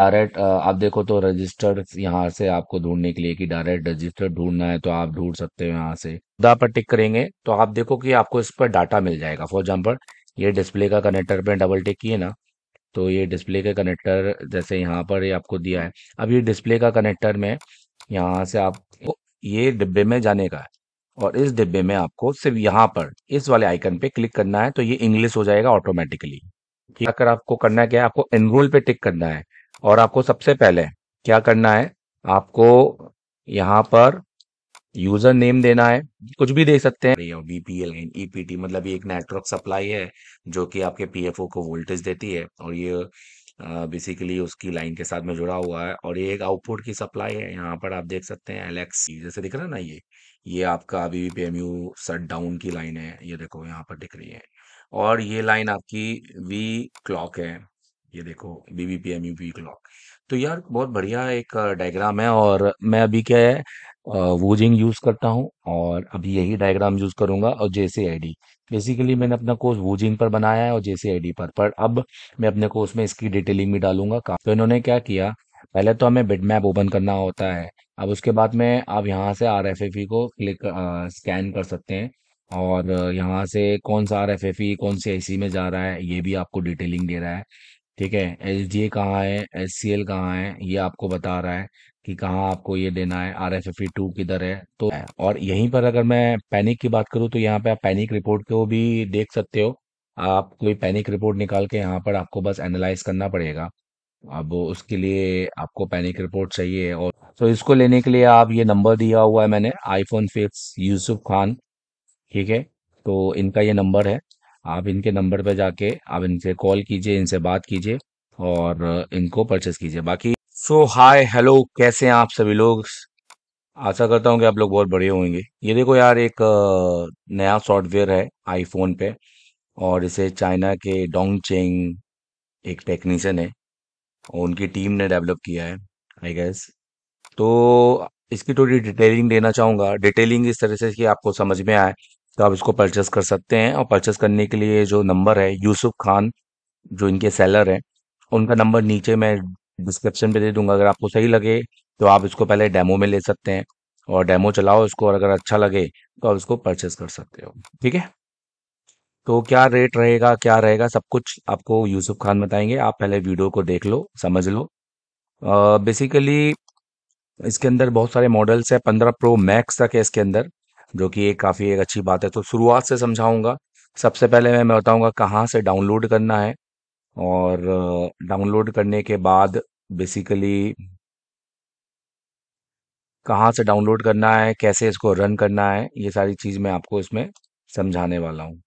direct आप देखो तो रजिस्टर्ड यहाँ से आपको ढूंढने के लिए कि डायरेक्ट रजिस्टर्ड ढूंढना है तो आप ढूंढ सकते हो यहाँ से खुदा पर टिक करेंगे तो आप देखो कि आपको इस पर डाटा मिल जाएगा फॉर एग्जाम्पल ये डिस्प्ले का कनेक्टर पे डबल टिक किए ना तो ये डिस्प्ले का कनेक्टर जैसे यहाँ पर ये आपको दिया है अब ये डिस्प्ले का कनेक्टर में यहाँ से आप ये डिब्बे में जाने का है और इस डिब्बे में आपको सिर्फ यहाँ पर इस वाले आइकन पे क्लिक करना है तो ये इंग्लिश हो जाएगा ऑटोमेटिकली अगर आपको करना क्या है आपको एनरोल पे टिक करना है और आपको सबसे पहले क्या करना है आपको यहाँ पर यूजर नेम देना है कुछ भी दे सकते हैं बीपीएल ईपीटी e मतलब ये एक नेटवर्क सप्लाई है जो कि आपके पीएफओ को वोल्टेज देती है और ये बेसिकली उसकी लाइन के साथ में जुड़ा हुआ है और ये एक आउटपुट की सप्लाई है यहाँ पर आप देख सकते हैं एलेक्स जैसे दिख रहा है ना ये ये आपका अभी भी पीएमयू शट डाउन की लाइन है ये देखो यहाँ पर दिख रही है और ये लाइन आपकी वी क्लॉक है ये देखो बीबीपी एमयूपी क्लॉक तो यार बहुत बढ़िया एक डायग्राम है और मैं अभी क्या है वोजिंग यूज करता हूँ और अभी यही डायग्राम यूज करूंगा और जेसीआईडी बेसिकली मैंने अपना कोर्स वोजिंग पर बनाया है और जेसीआईडी पर पर अब मैं अपने कोर्स में इसकी डिटेलिंग भी डालूंगा तो इन्होंने क्या किया पहले तो हमें बिड मैप ओपन करना होता है अब उसके बाद में आप यहाँ से आर एफ एफ ई को क्लिक स्कैन कर सकते हैं और यहाँ से कौन सा आर एफ एफ ई कौन से आई सी में जा रहा है ये भी आपको डिटेलिंग दे रहा है ठीक है एच डी ए कहाँ है एच सी एल कहाँ है ये आपको बता रहा है कि कहाँ आपको ये देना है R F F E two किधर है तो और यहीं पर अगर मैं पैनिक की बात करूँ तो यहाँ पे आप पैनिक रिपोर्ट को भी देख सकते हो आप कोई पैनिक रिपोर्ट निकाल के यहाँ पर आपको बस एनालाइज करना पड़ेगा अब उसके लिए आपको पैनिक रिपोर्ट चाहिए और तो इसको लेने के लिए आप ये नंबर दिया हुआ है मैंने आईफोन फिक्स यूसुफ खान ठीक है तो इनका ये नंबर है आप इनके नंबर पर जाके आप इनसे कॉल कीजिए इनसे बात कीजिए और इनको परचेस कीजिए बाकी सो हाय हेलो कैसे हैं आप सभी लोग आशा करता हूँ कि आप लोग बहुत बढ़िया होंगे ये देखो यार एक नया सॉफ्टवेयर है आईफोन पे और इसे चाइना के डोंग चेंग एक टेक्नीशियन है और उनकी टीम ने डेवलप किया है आई गेस तो इसकी थोड़ी डिटेलिंग देना चाहूँगा डिटेलिंग इस तरह से कि आपको समझ में आए तो आप इसको परचेस कर सकते हैं और परचेस करने के लिए जो नंबर है यूसुफ खान जो इनके सेलर हैं उनका नंबर नीचे मैं डिस्क्रिप्शन पे दे दूंगा अगर आपको सही लगे तो आप इसको पहले डेमो में ले सकते हैं और डेमो चलाओ इसको और अगर अच्छा लगे तो आप इसको परचेस कर सकते हो ठीक है तो क्या रेट रहेगा क्या रहेगा सब कुछ आपको यूसुफ खान बताएंगे आप पहले वीडियो को देख लो समझ लो बेसिकली इसके अंदर बहुत सारे मॉडल्स है पंद्रह प्रो मैक्स तक है इसके अंदर जो कि एक काफ़ी एक अच्छी बात है तो शुरुआत से समझाऊंगा सबसे पहले मैं मैं बताऊंगा कहाँ से डाउनलोड करना है और डाउनलोड करने के बाद बेसिकली कहाँ से डाउनलोड करना है कैसे इसको रन करना है ये सारी चीज़ मैं आपको इसमें समझाने वाला हूँ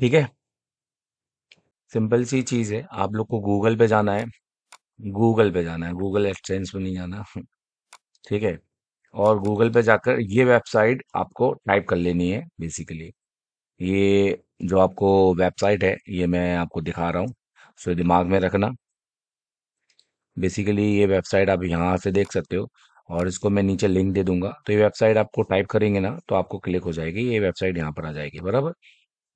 ठीक है सिंपल सी चीज़ है आप लोग को गूगल पे जाना है गूगल पे जाना है गूगल एक्सचेंज पे नहीं जाना ठीक है और गूगल पे जाकर ये वेबसाइट आपको टाइप कर लेनी है बेसिकली ये जो आपको वेबसाइट है ये मैं आपको दिखा रहा हूँ सो दिमाग में रखना बेसिकली ये वेबसाइट आप यहाँ से देख सकते हो और इसको मैं नीचे लिंक दे दूंगा तो ये वेबसाइट आपको टाइप करेंगे ना तो आपको क्लिक हो जाएगी ये वेबसाइट यहाँ पर आ जाएगी बराबर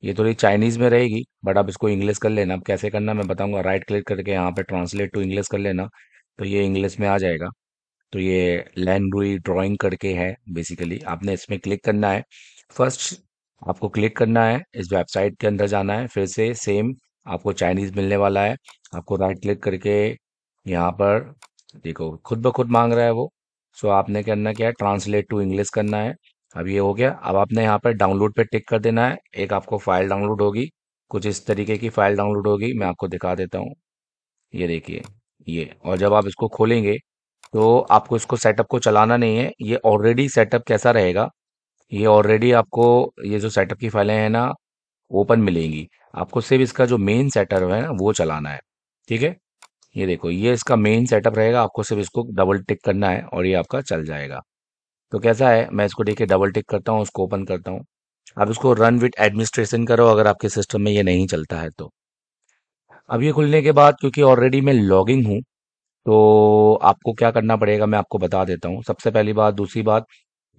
ये थोड़ी चाइनीज़ में रहेगी बट आप इसको इंग्लिश कर लेना अब कैसे करना मैं बताऊंगा राइट क्लिक करके यहाँ पे ट्रांसलेट टू इंग्लिश कर लेना तो ये इंग्लिश में आ जाएगा तो ये लैंड रुई ड्राइंग करके है बेसिकली आपने इसमें क्लिक करना है फर्स्ट आपको क्लिक करना है इस वेबसाइट के अंदर जाना है फिर से सेम आपको चाइनीज़ मिलने वाला है आपको राइट क्लिक करके यहाँ पर देखो खुद ब खुद मांग रहा है वो सो आपने करना क्या है ट्रांसलेट टू इंग्लिश करना है अब ये हो गया अब आपने यहाँ पर डाउनलोड पे टिक कर देना है एक आपको फाइल डाउनलोड होगी कुछ इस तरीके की फाइल डाउनलोड होगी मैं आपको दिखा देता हूँ ये देखिए ये और जब आप इसको खोलेंगे तो आपको इसको सेटअप को चलाना नहीं है ये ऑलरेडी सेटअप कैसा रहेगा ये ऑलरेडी आपको ये जो सेटअप की फाइलें हैं ना ओपन मिलेंगी आपको सिर्फ इसका जो मेन सेटअप है ना वो चलाना है ठीक है ये देखो ये इसका मेन सेटअप रहेगा आपको सिर्फ इसको डबल टिक करना है और ये आपका चल जाएगा तो कैसा है मैं इसको देखिए डबल टिक करता हूँ उसको ओपन करता हूँ आप इसको रन विथ एडमिनिस्ट्रेशन करो अगर आपके सिस्टम में ये नहीं चलता है तो अब ये खुलने के बाद क्योंकि ऑलरेडी मैं लॉगिंग हूँ तो आपको क्या करना पड़ेगा मैं आपको बता देता हूँ सबसे पहली बात दूसरी बात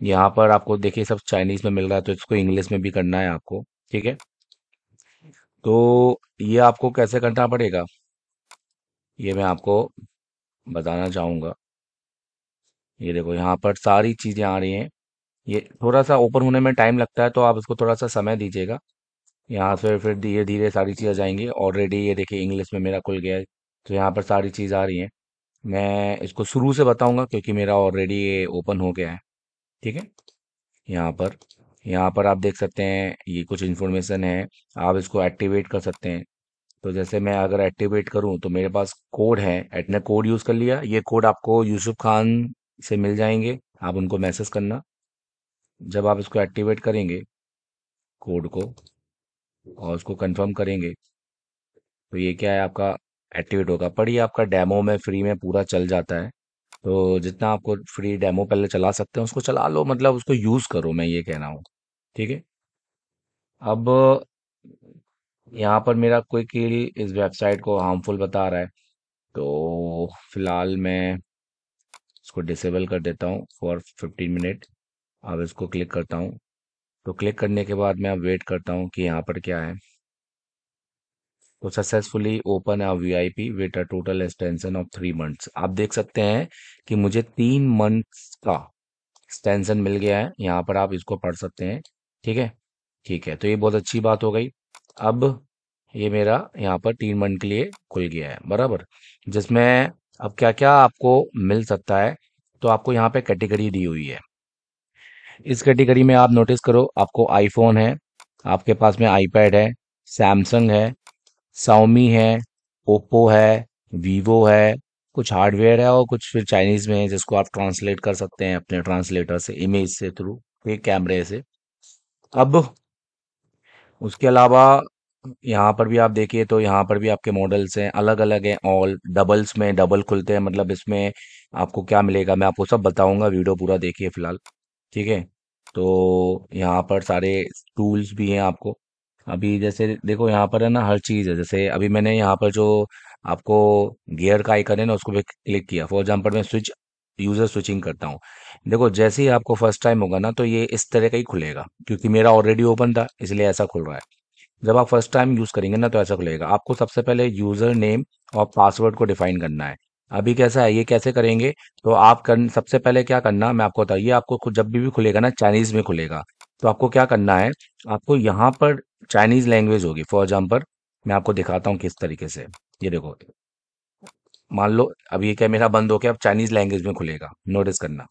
यहाँ पर आपको देखिए सब चाइनीज में मिल रहा है तो इसको इंग्लिश में भी करना है आपको ठीक है तो ये आपको कैसे करना पड़ेगा ये मैं आपको बताना चाहूँगा ये देखो यहाँ पर सारी चीज़ें आ रही हैं ये थोड़ा सा ओपन होने में टाइम लगता है तो आप इसको थोड़ा सा समय दीजिएगा यहाँ से फिर धीरे धीरे सारी चीजें जाएंगी ऑलरेडी ये देखिए इंग्लिश में मेरा खुल गया है तो यहाँ पर सारी चीज़ आ रही हैं मैं इसको शुरू से बताऊंगा क्योंकि मेरा ऑलरेडी ये ओपन हो गया है ठीक है यहाँ पर यहाँ पर आप देख सकते हैं ये कुछ इन्फॉर्मेशन है आप इसको एक्टिवेट कर सकते हैं तो जैसे मैं अगर एक्टिवेट करूँ तो मेरे पास कोड है एटने कोड यूज़ कर लिया ये कोड आपको यूसुफ खान से मिल जाएंगे आप उनको मैसेज करना जब आप इसको एक्टिवेट करेंगे कोड को और उसको कंफर्म करेंगे तो ये क्या है आपका एक्टिवेट होगा पर ये आपका डेमो में फ्री में पूरा चल जाता है तो जितना आपको फ्री डेमो पहले चला सकते हैं उसको चला लो मतलब उसको यूज़ करो मैं ये कह रहा हूँ ठीक है अब यहाँ पर मेरा कोई कील इस वेबसाइट को हार्मफुल बता रहा है तो फिलहाल मैं इसको डिसेबल कर देता हूँ फॉर फिफ्टीन मिनट अब इसको क्लिक करता हूँ तो क्लिक करने के बाद मैं अब वेट करता हूँ कि यहाँ पर क्या है तो successfully open a P with a total extension of three months आप देख सकते हैं कि मुझे तीन मंथ्स का एक्सटेंशन मिल गया है यहाँ पर आप इसको पढ़ सकते हैं ठीक है ठीक है तो ये बहुत अच्छी बात हो गई अब ये मेरा यहाँ पर तीन मंथ के लिए खुल गया है बराबर जिसमें अब क्या क्या आपको मिल सकता है तो आपको यहाँ पे कैटेगरी दी हुई है इस कैटेगरी में आप नोटिस करो आपको आईफोन है आपके पास में आईपैड है सैमसंग है साओमी है ओप्पो है वीवो है कुछ हार्डवेयर है और कुछ फिर चाइनीज़ में है जिसको आप ट्रांसलेट कर सकते हैं अपने ट्रांसलेटर से इमेज से थ्रू एक कैमरे से अब उसके अलावा यहाँ पर भी आप देखिए तो यहाँ पर भी आपके मॉडल्स हैं अलग अलग हैं ऑल डबल्स में डबल खुलते हैं मतलब इसमें आपको क्या मिलेगा मैं आपको सब बताऊंगा वीडियो पूरा देखिए फिलहाल ठीक है तो यहाँ पर सारे टूल्स भी हैं आपको अभी जैसे देखो यहाँ पर है ना हर चीज़ है जैसे अभी मैंने यहाँ पर जो आपको गियर का आइकन है ना उसको भी क्लिक किया फॉर एग्जाम्पल मैं स्विच यूज़र स्विचिंग करता हूँ देखो जैसे ही आपको फर्स्ट टाइम होगा ना तो ये इस तरह का ही खुलेगा क्योंकि मेरा ऑलरेडी ओपन था इसलिए ऐसा खुल रहा है जब आप फर्स्ट टाइम यूज़ करेंगे ना तो ऐसा खुलेगा आपको सबसे पहले यूज़र नेम और पासवर्ड को डिफाइन करना है अभी कैसा है ये कैसे करेंगे तो आप कर सबसे पहले क्या करना मैं आपको बताइए आपको जब भी, भी खुलेगा ना चाइनीज़ में खुलेगा तो आपको क्या करना है आपको यहाँ पर चाइनीज लैंग्वेज होगी फॉर एग्जाम्पल मैं आपको दिखाता हूँ किस तरीके से ये देखो मान लो अब ये क्या मेरा बंद हो गया अब चाइनीज लैंग्वेज में खुलेगा नोटिस करना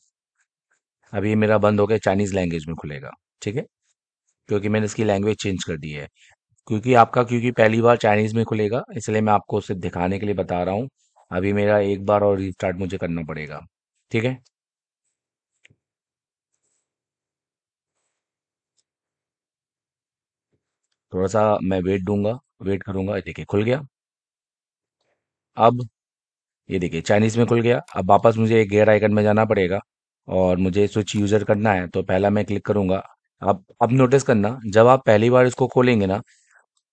अब ये मेरा बंद हो गया चाइनीज लैंग्वेज में खुलेगा ठीक है क्योंकि मैंने इसकी लैंग्वेज चेंज कर दी है क्योंकि आपका क्योंकि पहली बार चाइनीज़ में खुलेगा इसलिए मैं आपको उसे दिखाने के लिए बता रहा हूँ अभी मेरा एक बार और रिस्टार्ट मुझे करना पड़ेगा ठीक है थोड़ा सा मैं वेट दूंगा वेट करूंगा देखिए खुल गया अब ये देखिए चाइनीज़ में खुल गया अब वापस मुझे गेयर आइकन में जाना पड़ेगा और मुझे स्विच यूज़र करना है तो पहला मैं क्लिक करूंगा अब अब नोटिस करना जब आप पहली बार इसको खोलेंगे ना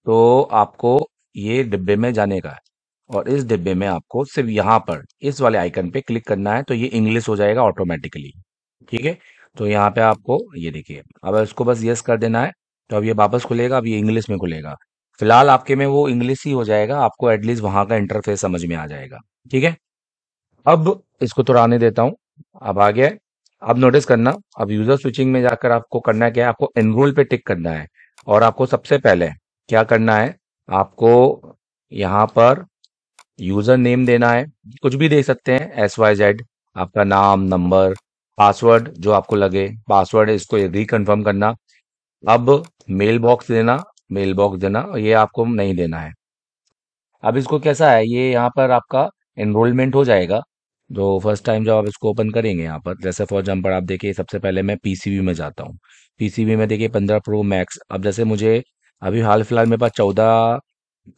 तो आपको ये डिब्बे में जाने का है और इस डिब्बे में आपको सिर्फ यहाँ पर इस वाले आइकन पे क्लिक करना है तो ये इंग्लिश हो जाएगा ऑटोमेटिकली ठीक है तो यहाँ पे आपको ये देखिए अब इसको बस यस कर देना है तो अब ये वापस खुलेगा अब ये इंग्लिश में खुलेगा फिलहाल आपके में वो इंग्लिश ही हो जाएगा आपको एटलीस्ट वहां का इंटरफेस समझ में आ जाएगा ठीक है अब इसको तो आने देता हूं अब आ गया अब नोटिस करना अब यूजर स्विचिंग में जाकर आपको करना क्या है आपको एनरोल पे टिक करना है और आपको सबसे पहले क्या करना है आपको यहाँ पर यूजर नेम देना है कुछ भी दे सकते हैं एस वाई जेड आपका नाम नंबर पासवर्ड जो आपको लगे पासवर्ड इसको रिकन्फर्म करना अब मेल बॉक्स देना मेल बॉक्स देना ये आपको नहीं देना है अब इसको कैसा है ये यहाँ पर आपका एनरोलमेंट हो जाएगा जो फर्स्ट टाइम जब आप इसको ओपन करेंगे यहाँ पर जैसे फॉर एग्जाम्पल आप देखिए सबसे पहले मैं पीसीबी में जाता हूँ पीसीबी में देखिए पंद्रह प्रो मैक्स अब जैसे मुझे अभी हाल फिलहाल मेरे पास चौदह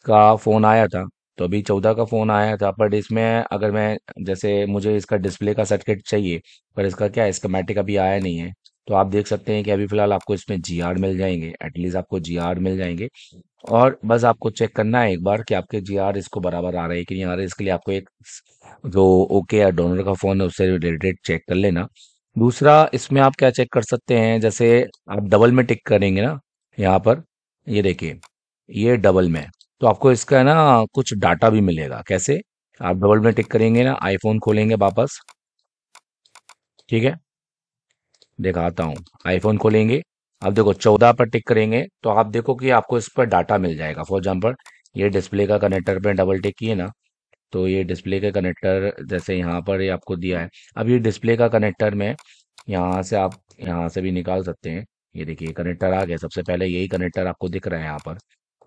का फ़ोन आया था तो अभी चौदह का फ़ोन आया था पर इसमें अगर मैं जैसे मुझे इसका डिस्प्ले का सर्किट चाहिए पर इसका क्या इसका मैटिक अभी आया नहीं है तो आप देख सकते हैं कि अभी फिलहाल आपको इसमें जी आर मिल जाएंगे एटलीस्ट आपको जी आर मिल जाएंगे और बस आपको चेक करना है एक बार कि आपके जी आर इसको बराबर आ रहे हैं कि नहीं आ रहे इसके लिए आपको एक जो ओके या डोनर का फ़ोन है उससे रिलेटेड चेक कर लेना दूसरा इसमें आप क्या चेक कर सकते हैं जैसे आप डबल में टिक करेंगे ना यहाँ पर ये देखिए ये डबल में तो आपको इसका ना कुछ डाटा भी मिलेगा कैसे आप डबल में टिक करेंगे ना आईफोन खोलेंगे वापस ठीक है दिखाता हूँ आईफोन खोलेंगे अब देखो चौदह पर टिक करेंगे तो आप देखो कि आपको इस पर डाटा मिल जाएगा फॉर एग्जाम्पल ये डिस्प्ले का कनेक्टर पे डबल टिक किए ना तो ये डिस्प्ले का कनेक्टर जैसे यहाँ पर ये आपको दिया है अब ये डिस्प्ले का कनेक्टर में यहाँ से आप यहाँ से भी निकाल सकते हैं ये देखिए कनेक्टर आ गया सबसे पहले यही कनेक्टर आपको दिख रहा है यहाँ पर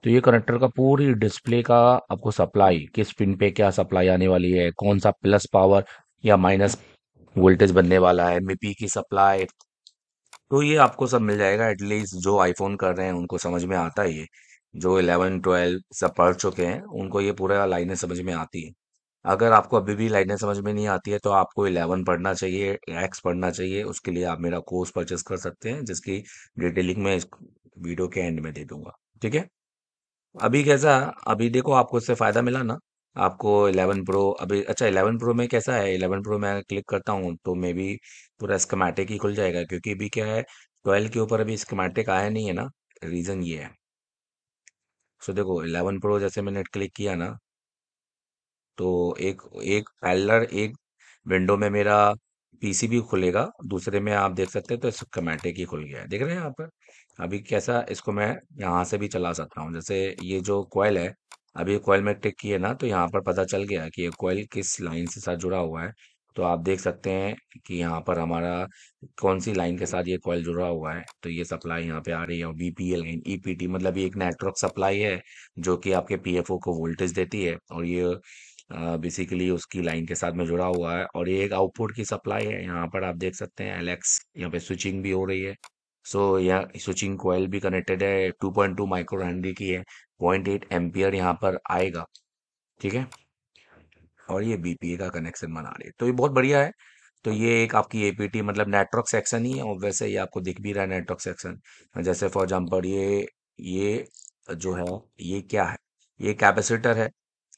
तो ये कनेक्टर का पूरी डिस्प्ले का आपको सप्लाई किस पिन पे क्या सप्लाई आने वाली है कौन सा प्लस पावर या माइनस वोल्टेज बनने वाला है मिपी की सप्लाई तो ये आपको सब मिल जाएगा एटलीस्ट जो आईफोन कर रहे हैं उनको समझ में आता है ये जो इलेवन ट्वेल्व सब पढ़ चुके हैं उनको ये पूरा लाइनें समझ में आती है अगर आपको अभी भी लाइनें समझ में नहीं आती है तो आपको इलेवन पढ़ना चाहिए एक्स पढ़ना चाहिए उसके लिए आप मेरा कोर्स परचेस कर सकते हैं जिसकी डिटेलिंग मैं इस वीडियो के एंड में दे दूंगा ठीक है अभी कैसा अभी देखो आपको इससे फ़ायदा मिला ना आपको 11 प्रो अभी अच्छा 11 प्रो में कैसा है 11 प्रो में क्लिक करता हूँ तो मे बी पूरा स्कमेटिक ही खुल जाएगा क्योंकि अभी क्या है ट्वेल्व के ऊपर अभी स्कमेटिक आया नहीं है ना रीज़न ये है सो देखो 11 प्रो जैसे मैंने क्लिक किया ना तो एक एक पैलर एक विंडो में मेरा पीसी भी खुलेगा दूसरे में आप देख सकते हैं तो स्कमेटिक ही खुल गया है देख रहे हैं यहाँ पर अभी कैसा इसको मैं यहाँ से भी चला सकता हूँ जैसे ये जो कोयल है अब ये कॉयल में टिक किए ना तो यहाँ पर पता चल गया कि ये कॉयल किस लाइन से साथ जुड़ा हुआ है तो आप देख सकते हैं कि यहाँ पर हमारा कौन सी लाइन के साथ ये कॉयल जुड़ा हुआ है तो ये सप्लाई यहाँ पे आ रही है और बी लाइन ईपीटी मतलब ये एक नेटवर्क सप्लाई है जो कि आपके पी को वोल्टेज देती है और ये बेसिकली उसकी लाइन के साथ में जुड़ा हुआ है और ये एक आउटपुट की सप्लाई है यहाँ पर आप देख सकते हैं एलेक्स यहाँ पे स्विचिंग भी हो रही है सो यहाँ स्विचिंग कोयल भी कनेक्टेड है 2.2 माइक्रो हेनरी की है 0.8 एम्पियर यहाँ पर आएगा ठीक है और ये बीपीए का कनेक्शन बना रही है तो ये बहुत बढ़िया है तो ये एक आपकी एपीटी मतलब नेटवर्क सेक्शन ही है और वैसे ये आपको दिख भी रहा है नेटवर्क सेक्शन जैसे फॉर एग्जाम्पल ये ये जो है ये क्या है ये कैपेसिटर है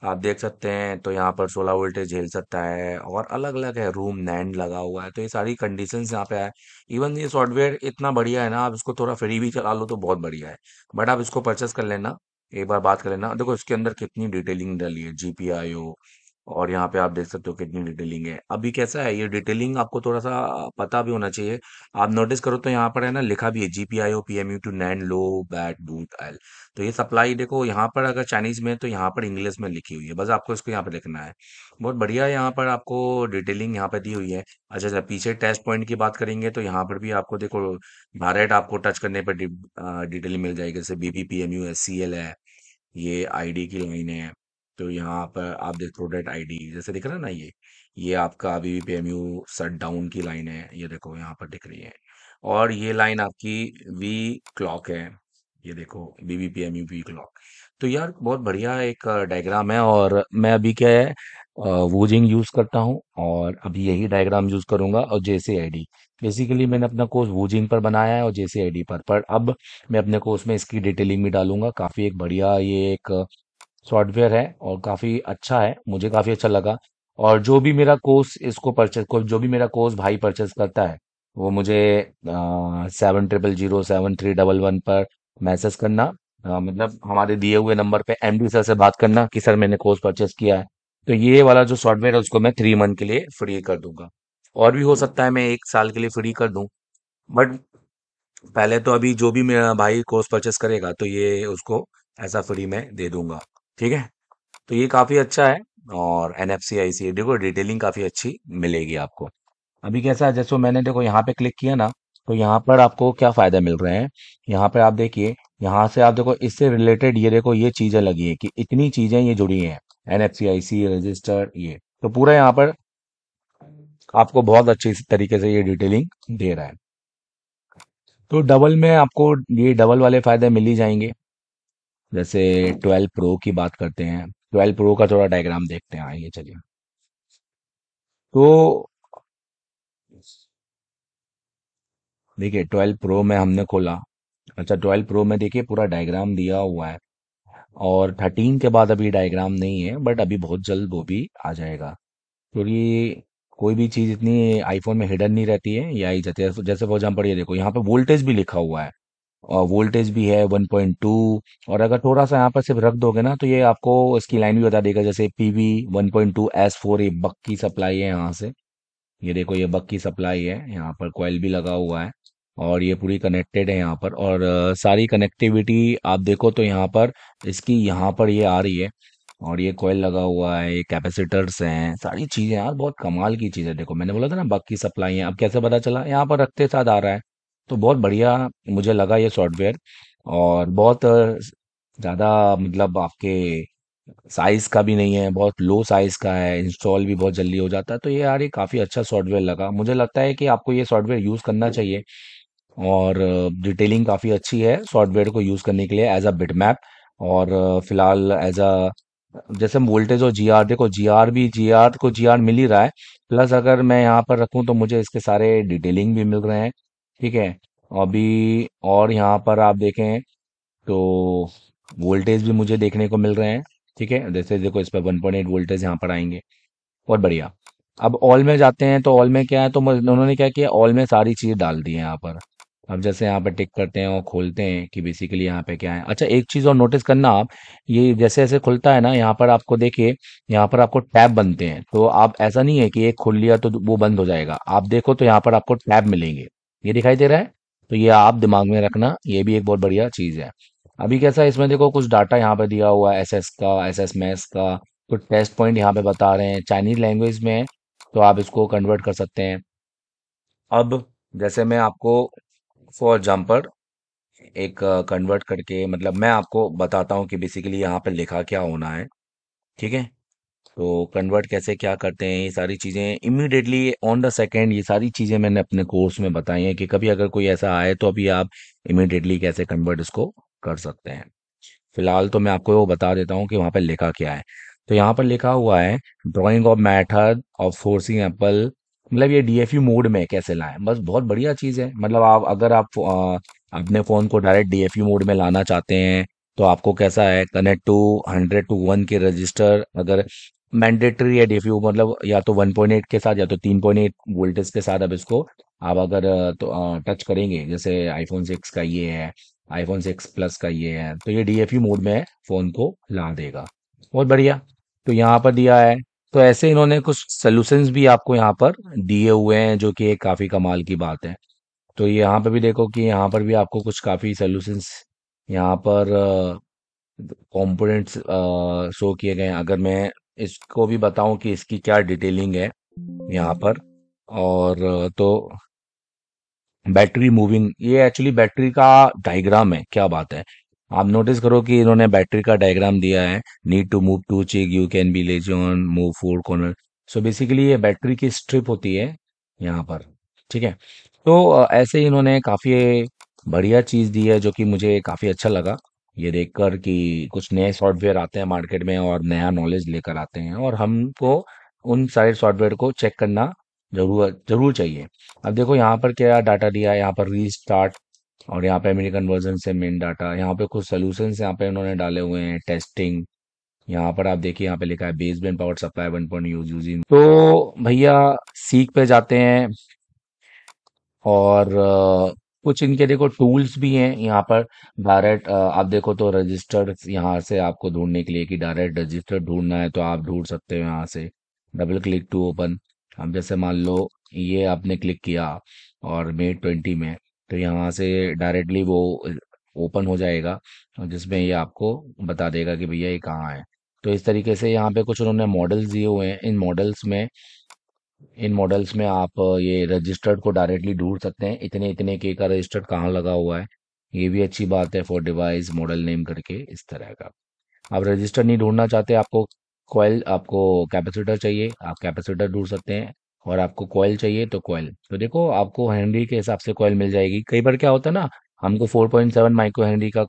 आप देख सकते हैं तो यहाँ पर 16 वोल्टेज झेल सकता है और अलग अलग है रूम नैंड लगा हुआ है तो ये सारी कंडीशन यहाँ पे है इवन ये सॉफ्टवेयर इतना बढ़िया है ना आप इसको थोड़ा फ्री भी चला लो तो बहुत बढ़िया है बट आप इसको परचेस कर लेना एक बार बात कर लेना देखो इसके अंदर कितनी डिटेलिंग डाली है जीपीआईओ और यहाँ पे आप देख सकते हो कितनी डिटेलिंग है अभी कैसा है ये डिटेलिंग आपको थोड़ा सा पता भी होना चाहिए आप नोटिस करो तो यहाँ पर है ना लिखा भी है GPIO P I two NAND low bat boot L तो ये सप्लाई देखो यहाँ पर अगर चाइनीज में तो यहाँ पर इंग्लिश में लिखी हुई है बस आपको इसको यहाँ पर लिखना है बहुत बढ़िया यहाँ पर आपको डिटेलिंग यहाँ पर दी हुई है अच्छा अच्छा पीछे टेस्ट पॉइंट की बात करेंगे तो यहाँ पर भी आपको देखो भारत आपको टच करने पर डिटेलिंग मिल जाएगी जैसे बीबीपीएमयू एस सी एल है ये आई डी की लाइन है तो यहाँ पर आप देख प्रोडक्ट आईडी जैसे दिख रहा है ना ये ये आपका अभी भी पीएमयू सट डाउन की लाइन है ये देखो यहाँ पर दिख रही है और ये लाइन आपकी वी क्लॉक है ये देखो BB P M U clock तो यार बहुत बढ़िया एक डायग्राम है और मैं अभी क्या है वोजिंग यूज़ करता हूँ और अभी यही डायग्राम यूज़ करूँगा और जेसे आई डी बेसिकली मैंने अपना कोर्स वोजिंग पर बनाया है और जेसे आई डी पर पर अब मैं अपने कोर्स में इसकी डिटेलिंग भी डालूंगा काफ़ी एक बढ़िया ये एक सॉफ्टवेयर है और काफ़ी अच्छा है मुझे काफ़ी अच्छा लगा और जो भी मेरा कोर्स इसको परचेज को जो भी मेरा कोर्स भाई परचेज करता है वो मुझे seven triple zero seven three double one पर मैसेज करना आ, मतलब हमारे दिए हुए नंबर पे एमडी सर से बात करना कि सर मैंने कोर्स परचेज किया है तो ये वाला जो सॉफ्टवेयर है उसको मैं थ्री मंथ के लिए फ्री कर दूंगा और भी हो सकता है मैं एक साल के लिए फ्री कर दूं बट पहले तो अभी जो भी मेरा भाई कोर्स परचेस करेगा तो ये उसको ऐसा फ्री में दे दूंगा ठीक है तो ये काफ़ी अच्छा है और एन एफ सी आई सी देखो डिटेलिंग काफ़ी अच्छी मिलेगी आपको अभी कैसा है जैसे मैंने देखो यहाँ पे क्लिक किया ना तो यहाँ पर आपको क्या फ़ायदा मिल रहे हैं यहाँ पर आप देखिए यहाँ से आप देखो इससे रिलेटेड ये देखो ये चीज़ें लगी है कि इतनी चीज़ें ये जुड़ी हैं N F C I C register ये तो पूरा यहाँ पर आपको बहुत अच्छे तरीके से ये डिटेलिंग दे रहा है तो डबल में आपको ये डबल वाले फ़ायदे मिल ही जाएंगे जैसे ट्वेल्व प्रो की बात करते हैं ट्वेल्व प्रो का थोड़ा डायग्राम देखते हैं आइए चलिए तो देखिए ट्वेल्व प्रो में हमने खोला अच्छा ट्वेल्व प्रो में देखिए पूरा डायग्राम दिया हुआ है और थर्टीन के बाद अभी डायग्राम नहीं है बट अभी बहुत जल्द वो भी आ जाएगा क्योंकि तो कोई भी चीज़ इतनी आईफोन में हिडन नहीं रहती है या जैसे जैसे फॉर एग्जाम्पल ये देखो यहाँ पे वोल्टेज भी लिखा हुआ है और वोल्टेज भी है 1.2 और अगर थोड़ा सा यहाँ पर सिर्फ रख दोगे ना तो ये आपको इसकी लाइन भी बता देगा जैसे P V one point two S four ये बक की सप्लाई है यहाँ से ये देखो ये बक की सप्लाई है यहाँ पर कॉयल भी लगा हुआ है और ये पूरी कनेक्टेड है यहाँ पर और सारी कनेक्टिविटी आप देखो तो यहाँ पर इसकी यहाँ पर ये आ रही है और ये कॉयल लगा हुआ है ये कैपेसिटर्स हैं सारी चीज़ें यार बहुत कमाल की चीज़ है देखो मैंने बोला था ना बक की सप्लाई है अब कैसे पता चला यहाँ पर रखते साथ आ रहा है तो बहुत बढ़िया मुझे लगा ये सॉफ्टवेयर और बहुत ज़्यादा मतलब आपके साइज़ का भी नहीं है बहुत लो साइज़ का है इंस्टॉल भी बहुत जल्दी हो जाता है तो ये यार ये काफ़ी अच्छा सॉफ्टवेयर लगा मुझे लगता है कि आपको ये सॉफ्टवेयर यूज़ करना चाहिए और डिटेलिंग काफ़ी अच्छी है सॉफ्टवेयर को यूज़ करने के लिए एज अ बिटमैप और फिलहाल एज अ जैसे हम वोल्टेज और जी आर देखो जी आर भी जी आर को जी आर मिल ही रहा है प्लस अगर मैं यहाँ पर रखूँ तो मुझे इसके सारे डिटेलिंग भी मिल रहे हैं ठीक है अभी और यहाँ पर आप देखें तो वोल्टेज भी मुझे देखने को मिल रहे हैं ठीक है जैसे देखो इस पर वन पॉइंट एट वोल्टेज यहाँ पर आएंगे बहुत बढ़िया अब ऑल में जाते हैं तो ऑल में क्या है तो उन्होंने क्या किया ऑल में सारी चीज़ डाल दी है यहाँ पर अब जैसे यहाँ पर टिक करते हैं और खोलते हैं कि बेसिकली यहाँ पे क्या है अच्छा एक चीज़ और नोटिस करना आप ये जैसे जैसे खुलता है ना यहाँ पर आपको देखिए यहाँ पर आपको टैब बनते हैं तो आप ऐसा नहीं है कि एक खुल लिया तो वो बंद हो जाएगा आप देखो तो यहाँ पर आपको टैब मिलेंगे ये दिखाई दे रहा है तो ये आप दिमाग में रखना ये भी एक बहुत बढ़िया चीज है अभी कैसा है इसमें देखो कुछ डाटा यहाँ पे दिया हुआ है एस का एस एस का कुछ टेस्ट पॉइंट यहाँ पे बता रहे हैं चाइनीज लैंग्वेज में तो आप इसको कन्वर्ट कर सकते हैं अब जैसे मैं आपको फॉर एग्जाम्पल एक कन्वर्ट करके मतलब मैं आपको बताता हूँ कि बेसिकली यहाँ पे लिखा क्या होना है ठीक है तो कन्वर्ट कैसे क्या करते हैं ये सारी चीज़ें इमीडिएटली ऑन द सेकेंड ये सारी चीज़ें मैंने अपने कोर्स में बताई हैं कि कभी अगर कोई ऐसा आए तो अभी आप इमीडिएटली कैसे कन्वर्ट इसको कर सकते हैं फिलहाल तो मैं आपको वो बता देता हूँ कि वहाँ पर लिखा क्या है तो यहाँ पर लिखा हुआ है drawing of method of forcing Apple मतलब ये डीएफयू मोड में कैसे लाएं बस बहुत बढ़िया चीज़ है मतलब आप अगर आप अपने फ़ोन को डायरेक्ट डीएफयू मोड में लाना चाहते हैं तो आपको कैसा है connect two hundred two one के रजिस्टर अगर मैंडेटरी है डीएफयू मतलब या तो वन पॉइंट एट के साथ या तो तीन पॉइंट एट वोल्टेज के साथ अब इसको आप अगर तो टच करेंगे जैसे आईफोन सिक्स का ये है आईफोन सिक्स प्लस का ये है तो ये यू मोड में फोन को ला देगा बहुत बढ़िया तो यहाँ पर दिया है तो ऐसे इन्होंने कुछ सोल्यूशन भी आपको यहाँ पर दिए हुए हैं जो कि एक काफ़ी कमाल की बात है तो यहाँ पर भी देखो कि यहाँ पर भी आपको कुछ काफ़ी सोल्यूशन यहाँ पर कंपोनेंट्स शो किए गए अगर मैं इसको भी बताऊं कि इसकी क्या डिटेलिंग है यहाँ पर और तो बैटरी मूविंग ये एक्चुअली बैटरी का डायग्राम है क्या बात है आप नोटिस करो कि इन्होंने बैटरी का डायग्राम दिया है need to move to chick you can be ledge on move four corner so basically ये बैटरी की स्ट्रिप होती है यहाँ पर ठीक है तो ऐसे ही इन्होंने काफ़ी बढ़िया चीज़ दी है जो कि मुझे काफ़ी अच्छा लगा ये देखकर कि कुछ नए सॉफ्टवेयर आते हैं मार्केट में और नया नॉलेज लेकर आते हैं और हमको उन सारे सॉफ्टवेयर को चेक करना जरूर जरूर चाहिए अब देखो यहाँ पर क्या डाटा दिया है यहाँ पर स्टार्ट और यहाँ पे मेरी कन्वर्जन से मेन डाटा यहाँ पे कुछ सोल्यूशन यहाँ पे उन्होंने डाले हुए हैं टेस्टिंग यहाँ पर आप देखिए यहाँ पे लिखा है band power supply one point use using तो भैया सीख पे जाते हैं और कुछ इनके देखो टूल्स भी हैं यहाँ पर डायरेक्ट आप देखो तो रजिस्टर्ड यहाँ से आपको ढूंढने के लिए कि डायरेक्ट रजिस्टर ढूंढना है तो आप ढूंढ सकते हो यहाँ से डबल क्लिक टू ओपन अब जैसे मान लो ये आपने क्लिक किया और मे ट्वेंटी में तो यहाँ से डायरेक्टली वो ओपन हो जाएगा जिसमें ये आपको बता देगा कि भैया ये कहाँ है तो इस तरीके से यहाँ पे कुछ उन्होंने मॉडल्स दिए हुए हैं इन मॉडल्स में इन मॉडल्स में आप ये रजिस्टर्ड को डायरेक्टली ढूंढ सकते हैं इतने इतने के का रजिस्टर्ड कहाँ लगा हुआ है ये भी अच्छी बात है फॉर डिवाइस मॉडल नेम करके इस तरह का आप रजिस्टर नहीं ढूंढना चाहते आपको कॉयल आपको कैपेसिटर चाहिए आप कैपेसिटर ढूंढ सकते हैं और आपको कॉयल चाहिए तो कॉयल तो देखो आपको हेनरी के हिसाब से कॉयल मिल जाएगी कई बार क्या होता है ना हमको 4.7 माइक्रो हेनरी का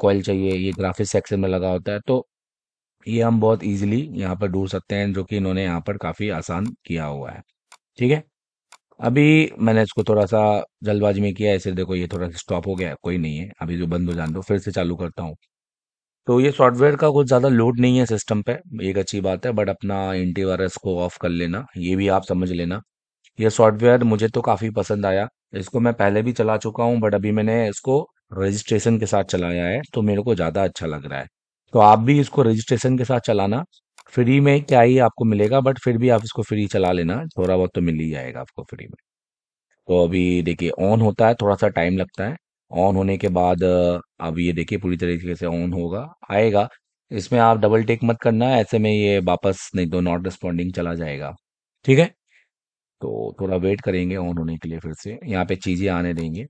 कॉयल चाहिए ये ग्राफिक्स सेक्शन में लगा होता है तो ये हम बहुत इजीली यहाँ पर ढूंढ सकते हैं जो कि इन्होंने यहाँ पर काफ़ी आसान किया हुआ है ठीक है अभी मैंने इसको थोड़ा सा जल्दबाजी में किया ऐसे देखो ये थोड़ा सा स्टॉप हो गया कोई नहीं है अभी जो बंद हो जान दो फिर से चालू करता हूँ तो ये सॉफ्टवेयर का कुछ ज़्यादा लोड नहीं है सिस्टम पे एक अच्छी बात है बट अपना एंटीवायरस को ऑफ कर लेना ये भी आप समझ लेना ये सॉफ्टवेयर मुझे तो काफ़ी पसंद आया इसको मैं पहले भी चला चुका हूँ बट अभी मैंने इसको रजिस्ट्रेशन के साथ चलाया है तो मेरे को ज़्यादा अच्छा लग रहा है तो आप भी इसको रजिस्ट्रेशन के साथ चलाना फ्री में क्या ही आपको मिलेगा बट फिर भी आप इसको फ्री चला लेना थोड़ा बहुत तो मिल ही जाएगा आपको फ्री में तो अभी देखिए ऑन होता है थोड़ा सा टाइम लगता है ऑन होने के बाद अब ये देखिए पूरी तरीके से ऑन होगा आएगा इसमें आप डबल टेक मत करना ऐसे में ये वापस नहीं तो नॉट रिस्पॉन्डिंग चला जाएगा ठीक है तो थोड़ा वेट करेंगे ऑन होने के लिए फिर से यहाँ पे चीज़ें आने देंगे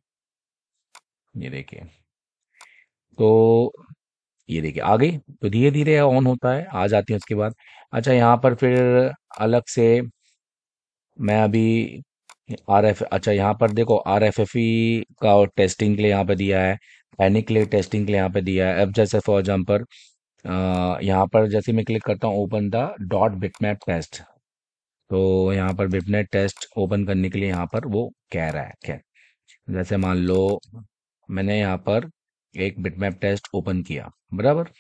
ये देखिए तो ये देखिए आ गई तो धीरे धीरे ऑन होता है आ जाती है उसके बाद अच्छा यहाँ पर फिर अलग से मैं अभी आर एफ अच्छा यहाँ पर देखो आर एफ एफ ई का और टेस्टिंग के लिए यहाँ पे दिया है पैनिक के लिए टेस्टिंग के लिए यहाँ पे दिया है अब जैसे फॉर एग्जाम्पल यहाँ पर जैसे मैं क्लिक करता हूँ open the dot bitmap test तो यहाँ पर बिटनेट टेस्ट ओपन करने के लिए यहाँ पर वो कह रहा है क्या जैसे मान लो मैंने यहाँ पर एक बिटमैप टेस्ट ओपन किया बराबर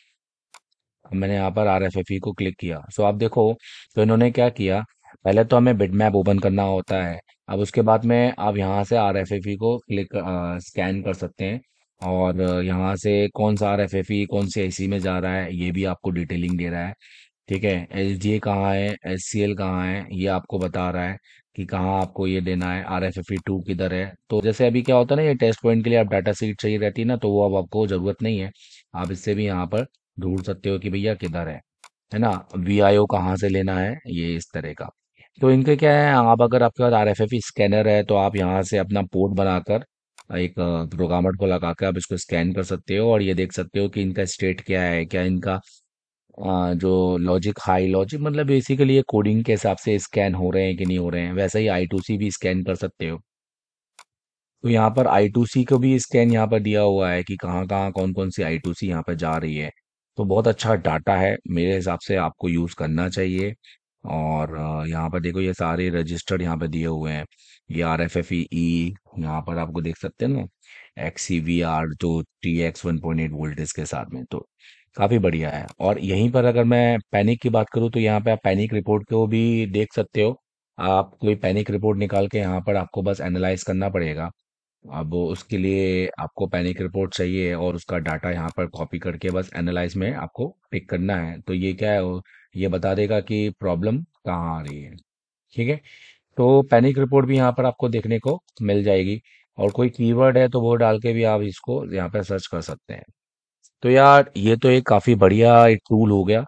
मैंने यहाँ पर आर एफ एफ ई को क्लिक किया सो आप देखो तो इन्होंने क्या किया पहले तो हमें बिड मैप ओपन करना होता है अब उसके बाद में आप यहाँ से आर एफ एफ ई को क्लिक आ, स्कैन कर सकते हैं और यहाँ से कौन सा आर एफ एफ ई कौन से ए में जा रहा है ये भी आपको डिटेलिंग दे रहा है ठीक है एल डी ए कहाँ है एस सी एल कहाँ है ये आपको बता रहा है कि कहाँ आपको ये देना है R F F E two किधर है तो जैसे अभी क्या होता है ना ये टेस्ट पॉइंट के लिए आप डाटा सीट चाहिए रहती है ना तो वो अब आपको ज़रूरत नहीं है आप इससे भी यहाँ पर ढूंढ सकते हो कि भैया किधर है है ना वी आई ओ कहाँ से लेना है ये इस तरह का तो इनके क्या है आप अगर आपके पास आर एफ एफ स्कैनर है तो आप यहाँ से अपना पोर्ट बनाकर एक प्रोग्रामर को लगा कर आप इसको स्कैन कर सकते हो और ये देख सकते हो कि इनका स्टेट क्या है क्या इनका जो लॉजिक हाई लॉजिक मतलब बेसिकली ये कोडिंग के हिसाब से स्कैन हो रहे हैं कि नहीं हो रहे हैं वैसे ही आई टू सी भी स्कैन कर सकते हो तो यहाँ पर आई टू सी को भी स्कैन यहाँ पर दिया हुआ है कि कहाँ कहाँ कौन कौन सी आई टू सी यहाँ पर जा रही है तो बहुत अच्छा डाटा है मेरे हिसाब से आपको यूज़ करना चाहिए और यहाँ पर देखो ये सारे रजिस्टर्ड यहाँ पर दिए हुए हैं ये आर एफ एफ ई यहाँ पर आपको देख सकते हैं ना एक्स सी वी आर तो T X one point eight voltage के साथ में तो काफ़ी बढ़िया है और यहीं पर अगर मैं पैनिक की बात करूँ तो यहाँ पे आप पैनिक रिपोर्ट को भी देख सकते हो आप कोई पैनिक रिपोर्ट निकाल के यहाँ पर आपको बस एनालाइज करना पड़ेगा अब उसके लिए आपको पैनिक रिपोर्ट चाहिए और उसका डाटा यहाँ पर कॉपी करके बस एनालाइज में आपको पिक करना है तो ये क्या है ये बता देगा कि प्रॉब्लम कहाँ आ रही है ठीक है तो पैनिक रिपोर्ट भी यहाँ पर आपको देखने को मिल जाएगी और कोई कीवर्ड है तो वो डाल के भी आप इसको यहाँ पर सर्च कर सकते हैं तो यार ये तो एक काफ़ी बढ़िया एक टूल हो गया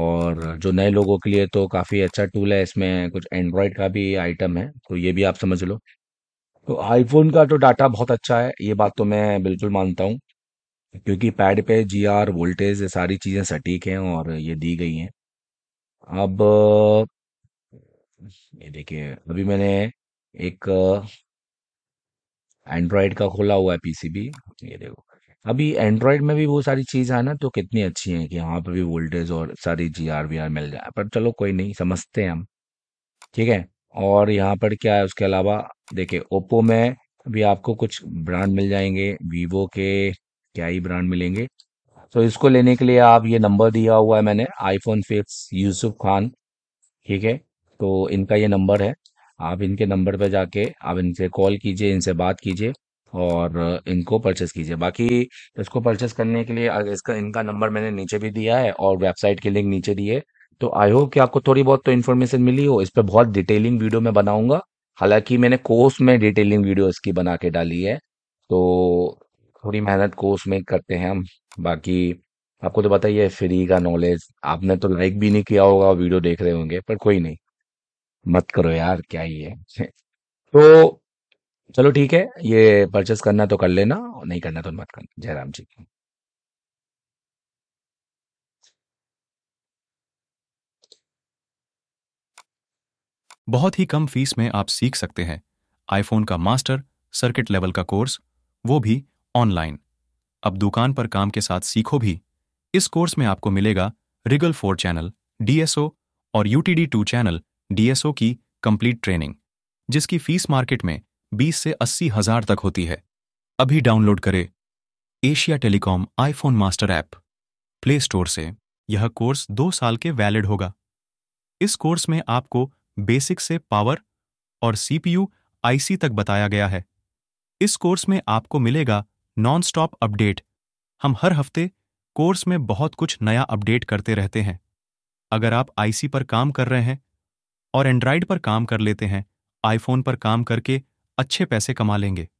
और जो नए लोगों के लिए तो काफ़ी अच्छा टूल है इसमें कुछ एंड्रॉयड का भी आइटम है तो ये भी आप समझ लो तो आईफोन का तो डाटा बहुत अच्छा है ये बात तो मैं बिल्कुल मानता हूँ क्योंकि पैड पे जी आर वोल्टेज ये सारी चीज़ें सटीक हैं और ये दी गई हैं अब ये देखिए अभी मैंने एक एंड्रॉयड का खोला हुआ है पीसीबी ये देखो अभी एंड्रॉयड में भी वो सारी चीज़ है ना तो कितनी अच्छी है कि यहाँ पर भी वोल्टेज और सारी जी आर वी आर मिल जाए पर चलो कोई नहीं समझते हैं हम ठीक है और यहाँ पर क्या है उसके अलावा देखिए ओप्पो में अभी आपको कुछ ब्रांड मिल जाएंगे वीवो के क्या ही ब्रांड मिलेंगे तो इसको लेने के लिए आप ये नंबर दिया हुआ है मैंने आईफोन फिक्स यूसुफ खान ठीक है तो इनका ये नंबर है आप इनके नंबर पर जाके आप इनसे कॉल कीजिए इनसे बात कीजिए और इनको परचेस कीजिए बाकी इसको परचेस करने के लिए इसका इनका नंबर मैंने नीचे भी दिया है और वेबसाइट के लिंक नीचे दिए तो आई होप कि आपको थोड़ी बहुत तो इन्फॉर्मेशन मिली हो इस पर बहुत डिटेलिंग वीडियो मैं बनाऊंगा हालांकि मैंने कोर्स में डिटेलिंग वीडियो इसकी बना के डाली है तो थोड़ी मेहनत कोर्स में करते हैं हम बाकी आपको तो पता ही है फ्री का नॉलेज आपने तो लाइक भी नहीं किया होगा वीडियो देख रहे होंगे पर कोई नहीं मत करो यार क्या ही है तो चलो ठीक है ये परचेस करना तो कर लेना और नहीं करना तो मत करना जयराम जी बहुत ही कम फीस में आप सीख सकते हैं आईफोन का मास्टर सर्किट लेवल का कोर्स वो भी ऑनलाइन अब दुकान पर काम के साथ सीखो भी इस कोर्स में आपको मिलेगा रिगल फोर चैनल डीएसओ और यूटीडी टू चैनल डीएसओ की कंप्लीट ट्रेनिंग जिसकी फीस मार्केट में 20 से अस्सी हजार तक होती है अभी डाउनलोड करें Asia telecom iPhone master app play store से यह कोर्स दो साल के वैलिड होगा इस कोर्स में आपको बेसिक से पावर और सीपीयू आईसी तक बताया गया है इस कोर्स में आपको मिलेगा नॉन स्टॉप अपडेट हम हर हफ्ते कोर्स में बहुत कुछ नया अपडेट करते रहते हैं अगर आप आईसी पर काम कर रहे हैं और एंड्राइड पर काम कर लेते हैं आईफोन पर काम करके अच्छे पैसे कमा लेंगे